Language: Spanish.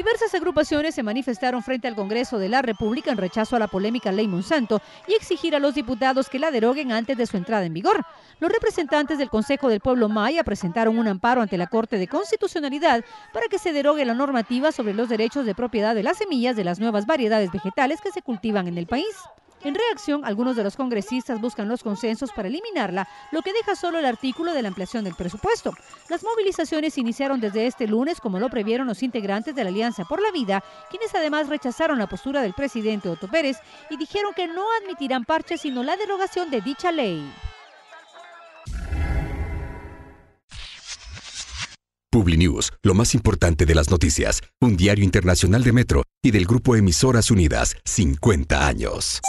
Diversas agrupaciones se manifestaron frente al Congreso de la República en rechazo a la polémica ley Monsanto y exigir a los diputados que la deroguen antes de su entrada en vigor. Los representantes del Consejo del Pueblo Maya presentaron un amparo ante la Corte de Constitucionalidad para que se derogue la normativa sobre los derechos de propiedad de las semillas de las nuevas variedades vegetales que se cultivan en el país. En reacción, algunos de los congresistas buscan los consensos para eliminarla, lo que deja solo el artículo de la ampliación del presupuesto. Las movilizaciones iniciaron desde este lunes, como lo previeron los integrantes de la Alianza por la Vida, quienes además rechazaron la postura del presidente Otto Pérez y dijeron que no admitirán parches sino la derogación de dicha ley. PubliNews, lo más importante de las noticias, un diario internacional de Metro y del grupo Emisoras Unidas, 50 años.